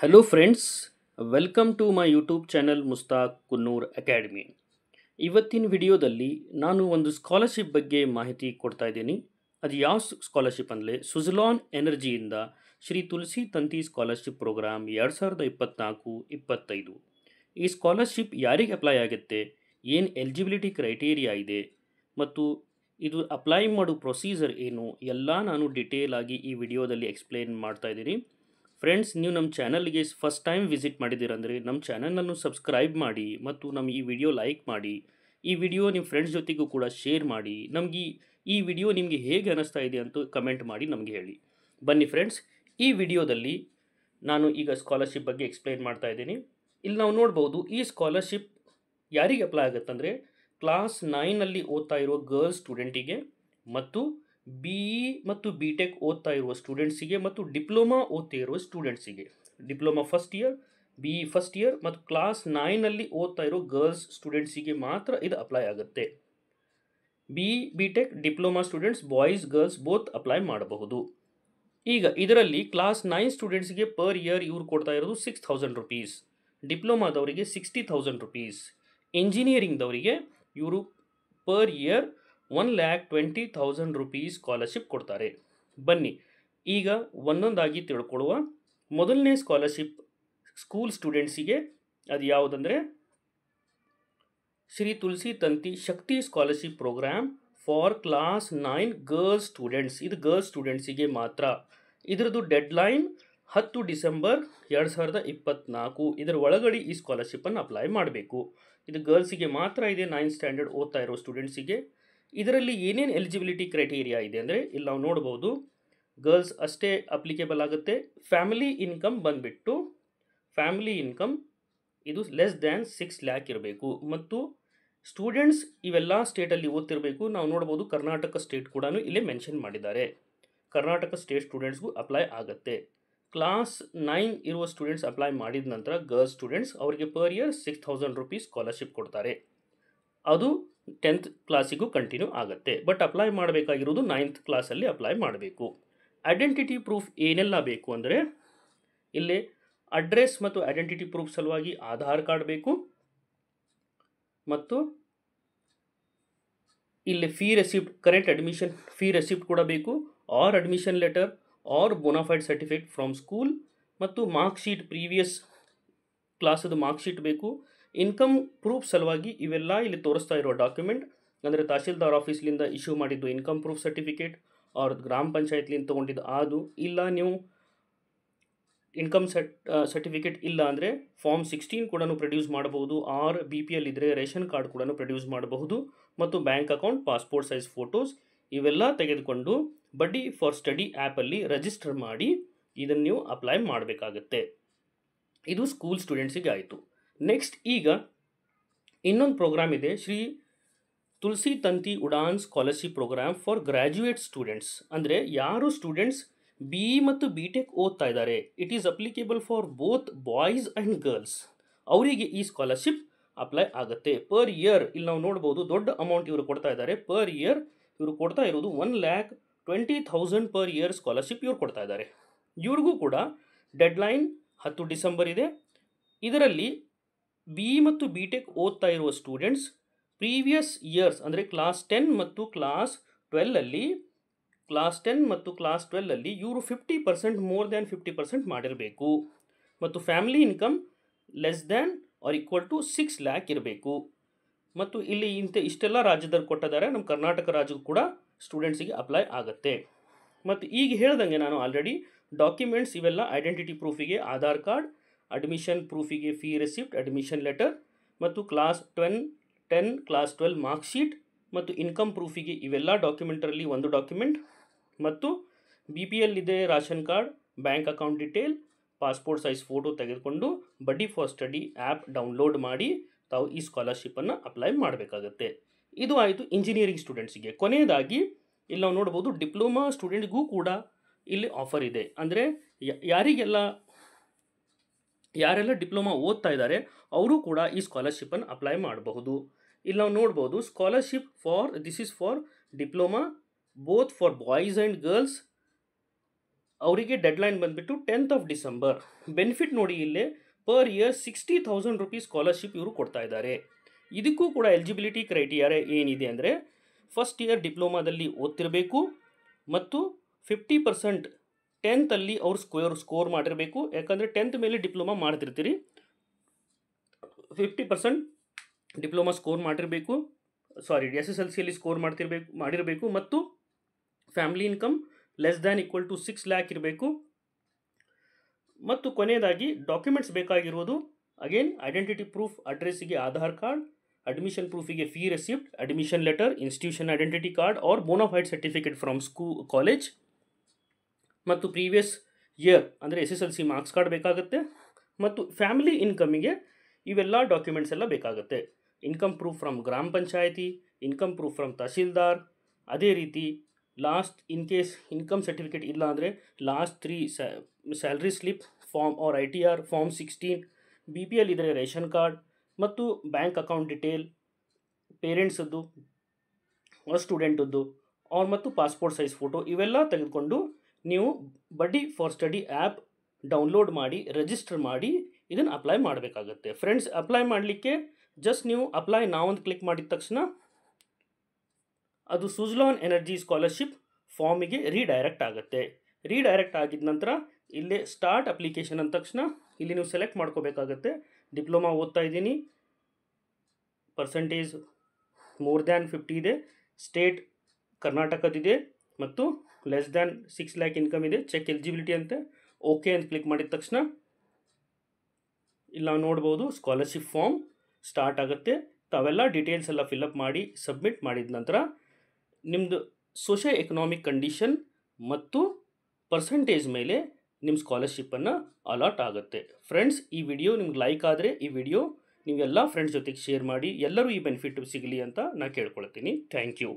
hello friends welcome to my YouTube channel Mushtaq Kunnur academy ಇವತ್ತಿನ ವಿಡಿಯೋದಲ್ಲಿ ನಾನು ಒಂದು ಸ್ಕಾಲರ್ಶಿಪ್ ಬಗ್ಗೆ ಮಾಹಿತಿ ಕೊಡ್ತಾ ಇದ್ದೀನಿ ಅದು ಯಾವ ಸ್ಕಾಲರ್ಶಿಪ್ ಅಂದರೆ ಸುಜಲಾನ್ ಎನರ್ಜಿಯಿಂದ ಶ್ರೀ ತುಳಸಿ ತಂತಿ ಸ್ಕಾಲರ್ಶಿಪ್ ಪ್ರೋಗ್ರಾಮ್ ಎರಡು ಸಾವಿರದ ಇಪ್ಪತ್ನಾಲ್ಕು ಇಪ್ಪತ್ತೈದು ಈ ಸ್ಕಾಲರ್ಶಿಪ್ ಯಾರಿಗೆ ಅಪ್ಲೈ ಆಗುತ್ತೆ ಏನು ಎಲಿಜಿಬಿಲಿಟಿ ಕ್ರೈಟೀರಿಯಾ ಇದೆ ಮತ್ತು ಇದು ಅಪ್ಲೈ ಮಾಡೋ ಪ್ರೊಸೀಜರ್ ಏನು ಎಲ್ಲ ನಾನು ಡಿಟೇಲ್ ಆಗಿ ಈ ವಿಡಿಯೋದಲ್ಲಿ ಎಕ್ಸ್ಪ್ಲೇನ್ ಮಾಡ್ತಾ ಇದ್ದೀನಿ ಫ್ರೆಂಡ್ಸ್ ನೀವು ನಮ್ಮ ಚಾನಲ್ಗೆ ಫಸ್ಟ್ ಟೈಮ್ ವಿಸಿಟ್ ಮಾಡಿದ್ದೀರಂದರೆ ನಮ್ಮ ಚಾನಲನ್ನು ಸಬ್ಸ್ಕ್ರೈಬ್ ಮಾಡಿ ಮತ್ತು ನಮ್ಮ ಈ ವಿಡಿಯೋ ಲೈಕ್ ಮಾಡಿ ಈ ವಿಡಿಯೋ ನಿಮ್ಮ ಫ್ರೆಂಡ್ಸ್ ಜೊತೆಗೂ ಕೂಡ ಶೇರ್ ಮಾಡಿ ನಮಗೆ ಈ ವಿಡಿಯೋ ನಿಮಗೆ ಹೇಗೆ ಅನ್ನಿಸ್ತಾ ಇದೆ ಅಂತ ಕಮೆಂಟ್ ಮಾಡಿ ನಮಗೆ ಹೇಳಿ ಬನ್ನಿ ಫ್ರೆಂಡ್ಸ್ ಈ ವಿಡಿಯೋದಲ್ಲಿ ನಾನು ಈಗ ಸ್ಕಾಲರ್ಶಿಪ್ ಬಗ್ಗೆ ಎಕ್ಸ್ಪ್ಲೈನ್ ಮಾಡ್ತಾ ಇದ್ದೀನಿ ಇಲ್ಲಿ ನಾವು ನೋಡ್ಬೋದು ಈ ಸ್ಕಾಲರ್ಶಿಪ್ ಯಾರಿಗೆ ಅಪ್ಲೈ ಆಗುತ್ತೆ ಅಂದರೆ ಕ್ಲಾಸ್ ನೈನಲ್ಲಿ ಓದ್ತಾ ಇರೋ ಗರ್ಲ್ಸ್ ಸ್ಟೂಡೆಂಟಿಗೆ ಮತ್ತು ಬಿ ಇ ಮತ್ತು ಬಿ ಟೆಕ್ ಓದ್ತಾ ಇರುವ ಸ್ಟೂಡೆಂಟ್ಸಿಗೆ ಮತ್ತು ಡಿಪ್ಲೊಮಾ ಓದ್ತಾ ಇರುವ ಸ್ಟೂಡೆಂಟ್ಸಿಗೆ diploma first year B E first year ಮತ್ತು ಕ್ಲಾಸ್ ನೈನಲ್ಲಿ ಓದ್ತಾ ಇರೋ ಗರ್ಲ್ಸ್ ಸ್ಟೂಡೆಂಟ್ಸಿಗೆ ಮಾತ್ರ ಇದು ಅಪ್ಲೈ ಆಗುತ್ತೆ B E B tech diploma students boys girls both apply ಮಾಡಬಹುದು ಈಗ ಇದರಲ್ಲಿ ಕ್ಲಾಸ್ ನೈನ್ ಸ್ಟೂಡೆಂಟ್ಸ್ಗೆ ಪರ್ ಇಯರ್ ಇವ್ರು ಕೊಡ್ತಾ ಇರೋದು ಸಿಕ್ಸ್ ಥೌಸಂಡ್ ರುಪೀಸ್ ಡಿಪ್ಲೊಮಾದವರಿಗೆ ಸಿಕ್ಸ್ಟಿ ಥೌಸಂಡ್ ರುಪೀಸ್ ಇಂಜಿನಿಯರಿಂಗ್ದವರಿಗೆ ಇವರು per year one lakh twenty thousand rupees scholarship ಕೊಡ್ತಾರೆ ಬನ್ನಿ ಈಗ ಒಂದೊಂದಾಗಿ ತಿಳ್ಕೊಳ್ಳುವ ಮೊದಲನೇ ಸ್ಕಾಲರ್ಶಿಪ್ ಸ್ಕೂಲ್ ಸ್ಟೂಡೆಂಟ್ಸಿಗೆ ಅದು ಯಾವುದಂದರೆ Shri Tulsi Tanti Shakti scholarship program for class nine girls students ಇದು ಗರ್ಲ್ಸ್ ಸ್ಟೂಡೆಂಟ್ಸಿಗೆ ಮಾತ್ರ ಇದರದ್ದು ಡೆಡ್ಲೈನ್ ಹತ್ತು ಡಿಸೆಂಬರ್ ಎರಡು ಸಾವಿರದ ಇಪ್ಪತ್ತ್ನಾಲ್ಕು ಇದರ ಒಳಗಡೆ ಈ ಸ್ಕಾಲರ್ಶಿಪ್ಪನ್ನು ಅಪ್ಲೈ ಮಾಡಬೇಕು ಇದು ಗರ್ಲ್ಸಿಗೆ ಮಾತ್ರ ಇದೆ ನೈನ್ ಸ್ಟ್ಯಾಂಡರ್ಡ್ ಓದ್ತಾ ಇರೋ ಸ್ಟೂಡೆಂಟ್ಸಿಗೆ ಇದರಲ್ಲಿ ಏನೇನು ಎಲಿಜಿಬಿಲಿಟಿ ಕ್ರೈಟೀರಿಯಾ ಇದೆ ಅಂದರೆ ಇಲ್ಲಿ ನಾವು ನೋಡ್ಬೋದು ಗರ್ಲ್ಸ್ ಅಷ್ಟೇ ಅಪ್ಲಿಕೇಬಲ್ ಆಗುತ್ತೆ ಫ್ಯಾಮಿಲಿ ಇನ್ಕಮ್ ಬಂದುಬಿಟ್ಟು ಫ್ಯಾಮಿಲಿ ಇನ್ಕಮ್ ಇದು ಲೆಸ್ ದ್ಯಾನ್ ಸಿಕ್ಸ್ ಲ್ಯಾಕ್ ಇರಬೇಕು ಮತ್ತು ಸ್ಟೂಡೆಂಟ್ಸ್ ಇವೆಲ್ಲ ಸ್ಟೇಟಲ್ಲಿ ಓದ್ತಿರಬೇಕು ನಾವು ನೋಡ್ಬೋದು ಕರ್ನಾಟಕ ಸ್ಟೇಟ್ ಕೂಡ ಇಲ್ಲೇ ಮೆನ್ಷನ್ ಮಾಡಿದ್ದಾರೆ ಕರ್ನಾಟಕ ಸ್ಟೇಟ್ ಸ್ಟೂಡೆಂಟ್ಸ್ಗೂ ಅಪ್ಲೈ ಆಗುತ್ತೆ ಕ್ಲಾಸ್ ನೈನ್ ಇರುವ ಸ್ಟೂಡೆಂಟ್ಸ್ ಅಪ್ಲೈ ಮಾಡಿದ ನಂತರ ಗರ್ಲ್ಸ್ ಸ್ಟೂಡೆಂಟ್ಸ್ ಅವರಿಗೆ per year six thousand rupees scholarship ಕೊಡ್ತಾರೆ ಅದು ಟೆಂತ್ ಕ್ಲಾಸಿಗೂ ಕಂಟಿನ್ಯೂ ಆಗುತ್ತೆ ಬಟ್ ಅಪ್ಲೈ ಮಾಡಬೇಕಾಗಿರೋದು ನೈನ್ತ್ ಕ್ಲಾಸಲ್ಲಿ ಅಪ್ಲೈ ಮಾಡಬೇಕು ಐಡೆಂಟಿಟಿ ಪ್ರೂಫ್ ಏನೆಲ್ಲ ಬೇಕು ಅಂದರೆ ಇಲ್ಲಿ ಅಡ್ರೆಸ್ ಮತ್ತು ಐಡೆಂಟಿಟಿ ಪ್ರೂಫ್ ಸಲುವಾಗಿ ಆಧಾರ್ ಕಾರ್ಡ್ ಬೇಕು ಮತ್ತು ಇಲ್ಲಿ fee receipt current admission fee receipt ಕೂಡ ಬೇಕು or admission letter or bonafide certificate from school ಮತ್ತು ಮಾರ್ಕ್ಶೀಟ್ ಪ್ರೀವಿಯಸ್ ಕ್ಲಾಸದು ಮಾರ್ಕ್ಶೀಟ್ ಬೇಕು ಇನ್ಕಮ್ ಪ್ರೂಫ್ ಸಲುವಾಗಿ ಇವೆಲ್ಲ ಇಲ್ಲಿ ತೋರಿಸ್ತಾ ಇರೋ ಡಾಕ್ಯುಮೆಂಟ್ ಅಂದರೆ ತಹಶೀಲ್ದಾರ್ ಆಫೀಸ್ಲಿಂದ ಇಶ್ಯೂ ಮಾಡಿದ್ದು ಇನ್ಕಮ್ ಪ್ರೂಫ್ ಸರ್ಟಿಫಿಕೇಟ್ ಅವ್ರ ಗ್ರಾಮ ಪಂಚಾಯತ್ಲಿಂದ ತೊಗೊಂಡಿದ್ದು ಅದು ಇಲ್ಲ ನೀವು ಇನ್ಕಮ್ ಸರ್ಟ್ ಸರ್ಟಿಫಿಕೇಟ್ ಇಲ್ಲ ಅಂದರೆ ಫಾರ್ಮ್ ಸಿಕ್ಸ್ಟೀನ್ ಕೂಡ ಪ್ರೊಡ್ಯೂಸ್ ಮಾಡಬಹುದು ಆರ್ ಬಿ ಪಿ ಎಲ್ ಇದ್ದರೆ ರೇಷನ್ ಕಾರ್ಡ್ ಕೂಡ ಪ್ರೊಡ್ಯೂಸ್ ಮಾಡಬಹುದು ಮತ್ತು bank account passport size photos ಇವೆಲ್ಲ ತೆಗೆದುಕೊಂಡು ಬಡ್ಡಿ ಫಾರ್ ಸ್ಟಡಿ ಆ್ಯಪಲ್ಲಿ ರಿಜಿಸ್ಟರ್ ಮಾಡಿ ಇದನ್ನು ನೀವು ಅಪ್ಲೈ ಮಾಡಬೇಕಾಗತ್ತೆ ಇದು ಸ್ಕೂಲ್ ಸ್ಟೂಡೆಂಟ್ಸಿಗೆ ಆಯಿತು ನೆಕ್ಸ್ಟ್ ಈಗ ಇನ್ನೊಂದು ಪ್ರೋಗ್ರಾಮ್ ಇದೆ Shri Tulsi Tanti Udaan scholarship program for graduate students ಅಂದರೆ ಯಾರು ಸ್ಟೂಡೆಂಟ್ಸ್ ಬಿ ಇ ಮತ್ತು ಬಿ ಟೆಕ್ ಓದ್ತಾ ಇದ್ದಾರೆ it is applicable for both boys and girls ಅವರಿಗೆ ಈ ಸ್ಕಾಲರ್ಶಿಪ್ ಅಪ್ಲೈ ಆಗುತ್ತೆ ಪರ್ ಇಯರ್ ಇಲ್ಲಿ ನಾವು ನೋಡ್ಬೋದು ದೊಡ್ಡ ಅಮೌಂಟ್ ಇವರು ಕೊಡ್ತಾ ಇದ್ದಾರೆ ಪರ್ ಇಯರ್ ಇವರು ಕೊಡ್ತಾ ಇರೋದು one lakh twenty thousand per year scholarship ಇವರು ಕೊಡ್ತಾ ಇದ್ದಾರೆ ಇವ್ರಿಗೂ ಕೂಡ ಡೆಡ್ಲೈನ್ ಹತ್ತು ಡಿಸೆಂಬರ್ ಇದೆ ಇದರಲ್ಲಿ ಬಿ ಮತ್ತು ಬಿ ಟೆಕ್ ಓದ್ತಾ ಇರುವ ಸ್ಟೂಡೆಂಟ್ಸ್ ಪ್ರೀವಿಯಸ್ ಇಯರ್ಸ್ ಅಂದರೆ ಕ್ಲಾಸ್ ಟೆನ್ ಮತ್ತು ಕ್ಲಾಸ್ ಟ್ವೆಲ್ಲಲ್ಲಿ ಕ್ಲಾಸ್ ಟೆನ್ ಮತ್ತು ಕ್ಲಾಸ್ ಟ್ವೆಲ್ಲಲ್ಲಿ ಇವರು fifty percent more than fifty percent ಮಾಡಿರಬೇಕು ಮತ್ತು family income less than or equal to six lakh ಇರಬೇಕು ಮತ್ತು ಇಲ್ಲಿ ಇಂಥ ಇಷ್ಟೆಲ್ಲ ರಾಜ್ಯದಲ್ಲಿ ಕೊಟ್ಟಿದ್ದಾರೆ ನಮ್ಮ ಕರ್ನಾಟಕ ರಾಜ್ಯಕ್ಕೂ ಕೂಡ ಸ್ಟೂಡೆಂಟ್ಸಿಗೆ ಅಪ್ಲೈ ಆಗುತ್ತೆ ಮತ್ತು ಈಗ ಹೇಳ್ದಂಗೆ ನಾನು ಆಲ್ರೆಡಿ ಡಾಕ್ಯುಮೆಂಟ್ಸ್ ಇವೆಲ್ಲ ಐಡೆಂಟಿಟಿ ಪ್ರೂಫಿಗೆ ಆಧಾರ್ ಕಾರ್ಡ್ ಅಡ್ಮಿಷನ್ ಪ್ರೂಫಿಗೆ ಫೀ ರೆಸಿಪ್ಟ್ ಅಡ್ಮಿಷನ್ ಲೆಟರ್ ಮತ್ತು ಕ್ಲಾಸ್ ಟ್ವೆನ್ ten class twelve marksheet sheet ಮತ್ತು ಇನ್ಕಮ್ ಪ್ರೂಫಿಗೆ ಇವೆಲ್ಲ ಡಾಕ್ಯುಮೆಂಟರಲ್ಲಿ ಒಂದು ಡಾಕ್ಯುಮೆಂಟ್ ಮತ್ತು ಬಿ ಪಿ ಎಲ್ ಇದೆ ration card bank account detail passport size photo ತೆಗೆದುಕೊಂಡು buddy for study app download ಮಾಡಿ ತಾವು ಈ ಸ್ಕಾಲರ್ಶಿಪ್ಪನ್ನು ಅಪ್ಲೈ ಮಾಡಬೇಕಾಗತ್ತೆ ಇದು ಆಯಿತು ಇಂಜಿನಿಯರಿಂಗ್ ಸ್ಟೂಡೆಂಟ್ಸಿಗೆ ಕೊನೆಯದಾಗಿ ಇಲ್ಲಿ ನಾವು ನೋಡ್ಬೋದು ಡಿಪ್ಲೊಮಾ ಸ್ಟೂಡೆಂಟ್ಗೂ ಕೂಡ ಇಲ್ಲಿ ಆಫರ್ ಇದೆ ಅಂದರೆ ಯಾರಿಗೆಲ್ಲ ಯಾರೆಲ್ಲ ಡಿಪ್ಲೊಮಾ ಓದ್ತಾ ಇದ್ದಾರೆ ಅವರು ಕೂಡ ಈ ಸ್ಕಾಲರ್ಶಿಪ್ಪನ್ನು ಅಪ್ಲೈ ಮಾಡಬಹುದು ಇಲ್ಲಿ ನಾವು ನೋಡ್ಬೋದು scholarship for this is for diploma both for boys and girls ಅವರಿಗೆ ಡೆಡ್ಲೈನ್ ಬಂದುಬಿಟ್ಟು ಟೆಂತ್ ಆಫ್ ಡಿಸೆಂಬರ್ ಬೆನಿಫಿಟ್ ನೋಡಿ ಇಲ್ಲೇ per year sixty thousand rupees scholarship ಇವರು ಕೊಡ್ತಾ ಇದ್ದಾರೆ ಇದಕ್ಕೂ ಕೂಡ ಎಲಿಜಿಬಿಲಿಟಿ ಕ್ರೈಟೀರಿಯಾ ಏನಿದೆ ಅಂದರೆ ಫಸ್ಟ್ ಇಯರ್ ಡಿಪ್ಲೊಮಾದಲ್ಲಿ ಓದ್ತಿರಬೇಕು ಮತ್ತು ಫಿಫ್ಟಿ ಪರ್ಸೆಂಟ್ ಟೆಂತಲ್ಲಿ ಅವ್ರು ಸ್ಕೋರ್ ಸ್ಕೋರ್ ಮಾಡಿರಬೇಕು ಯಾಕಂದರೆ ಟೆಂತ್ ಮೇಲೆ ಡಿಪ್ಲೊಮಾ ಮಾಡ್ತಿರ್ತೀರಿ ಫಿಫ್ಟಿ ಪರ್ಸೆಂಟ್ ಡಿಪ್ಲೊಮಾ ಸ್ಕೋರ್ ಮಾಡಿರಬೇಕು ಸಾರಿ ಎಸ್ ಎಸ್ ಎಲ್ ಸಿಯಲ್ಲಿ ಸ್ಕೋರ್ ಮಾಡ್ತಿರ್ಬೇಕು ಮಾಡಿರಬೇಕು ಮತ್ತು family income less than equal to six lakh ಇರಬೇಕು ಮತ್ತು ಕೊನೆಯದಾಗಿ ಡಾಕ್ಯುಮೆಂಟ್ಸ್ ಬೇಕಾಗಿರೋದು ಅಗೇನ್ ಐಡೆಂಟಿಟಿ ಪ್ರೂಫ್ ಅಡ್ರೆಸ್ಸಿಗೆ ಆಧಾರ್ ಕಾರ್ಡ್ ಅಡ್ಮಿಷನ್ ಪ್ರೂಫಿಗೆ fee receipt admission letter institution identity card or bonafide certificate from ಸ್ಕೂ ಕಾಲೇಜ್ ಮತ್ತು ಪ್ರೀವಿಯಸ್ ಇಯರ್ ಅಂದರೆ S S L C marks card ಬೇಕಾಗುತ್ತೆ ಮತ್ತು ಫ್ಯಾಮಿಲಿ ಇನ್ಕಮಿಗೆ ಇವೆಲ್ಲ ಡಾಕ್ಯುಮೆಂಟ್ಸ್ ಎಲ್ಲ ಬೇಕಾಗುತ್ತೆ ಇನ್ಕಮ್ ಪ್ರೂಫ್ ಫ್ರಮ್ ಗ್ರಾಮ panchayat income proof from tahsildar ಅದೇ ರೀತಿ last in case income certificate ಇಲ್ಲ ಅಂದರೆ last three salary slip form or I T R form sixteen B P L ಇದ್ರೆ ರೇಷನ್ ಕಾರ್ಡ್ ಮತ್ತು ಬ್ಯಾಂಕ್ ಅಕೌಂಟ್ ಡಿಟೇಲ್ ಪೇರೆಂಟ್ಸದ್ದು ಸ್ಟೂಡೆಂಟದ್ದು ಅವ್ರ ಮತ್ತು ಪಾಸ್ಪೋರ್ಟ್ ಸೈಜ್ ಫೋಟೋ ಇವೆಲ್ಲ ತೆಗೆದುಕೊಂಡು ನೀವು buddy for study app download ಮಾಡಿ ರಿಜಿಸ್ಟರ್ ಮಾಡಿ ಇದನ್ನು ಅಪ್ಲೈ ಮಾಡಬೇಕಾಗತ್ತೆ ಫ್ರೆಂಡ್ಸ್ ಅಪ್ಲೈ ಮಾಡಲಿಕ್ಕೆ ಜಸ್ಟ್ ನೀವು ಅಪ್ಲೈ ನಾವೊಂದು ಕ್ಲಿಕ್ ಮಾಡಿದ ತಕ್ಷಣ ಅದು ಸುಜ್ಲಾನ್ ಎನರ್ಜಿ ಸ್ಕಾಲರ್ಶಿಪ್ ಫಾರ್ಮಿಗೆ ರೀಡೈರೆಕ್ಟ್ ಆಗುತ್ತೆ ರೀಡೈರೆಕ್ಟ್ ಆಗಿದ ನಂತರ ಇಲ್ಲೇ ಸ್ಟಾರ್ಟ್ ಅಪ್ಲಿಕೇಶನ್ ಅಂದ ತಕ್ಷಣ ಇಲ್ಲಿ ನೀವು ಸೆಲೆಕ್ಟ್ ಮಾಡ್ಕೋಬೇಕಾಗತ್ತೆ ಡಿಪ್ಲೊಮಾ ಓದ್ತಾ ಇದ್ದೀನಿ ಪರ್ಸೆಂಟೇಜ್ ಮೋರ್ ದ್ಯಾನ್ ಫಿಫ್ಟಿ ಇದೆ ಸ್ಟೇಟ್ ಕರ್ನಾಟಕದಿದೆ ಮತ್ತು less than six lakh income ಇದೆ ಚೆಕ್ ಎಲಿಜಿಬಿಲಿಟಿ ಅಂತೆ ಓಕೆ ಅಂತ ಕ್ಲಿಕ್ ಮಾಡಿದ ತಕ್ಷಣ ಇಲ್ಲಿ ನಾವು ನೋಡ್ಬೋದು ಸ್ಕಾಲರ್ಶಿಪ್ ಫಾರ್ಮ್ ಸ್ಟಾರ್ಟ್ ಆಗುತ್ತೆ ತಾವೆಲ್ಲ ಡೀಟೇಲ್ಸ್ ಎಲ್ಲ ಫಿಲಪ್ ಮಾಡಿ ಸಬ್ಮಿಟ್ ಮಾಡಿದ ನಂತರ ನಿಮ್ಮದು ಸೋಷಿಯೋ ಎಕನಾಮಿಕ್ ಕಂಡೀಷನ್ ಮತ್ತು ಪರ್ಸಂಟೇಜ್ ಮೇಲೆ ನಿಮ್ಮ ಸ್ಕಾಲರ್ಶಿಪ್ಪನ್ನು ಅಲಾಟ್ ಆಗುತ್ತೆ ಫ್ರೆಂಡ್ಸ್ ಈ ವಿಡಿಯೋ ನಿಮ್ಗೆ ಲೈಕ್ ಆದರೆ ಈ ವಿಡಿಯೋ ನೀವೆಲ್ಲ ಫ್ರೆಂಡ್ಸ್ ಜೊತೆಗೆ ಶೇರ್ ಮಾಡಿ ಎಲ್ಲರೂ ಈ ಬೆನಿಫಿಟ್ ಸಿಗಲಿ ಅಂತ ನಾನು ಕೇಳ್ಕೊಳ್ತೀನಿ ಥ್ಯಾಂಕ್ ಯು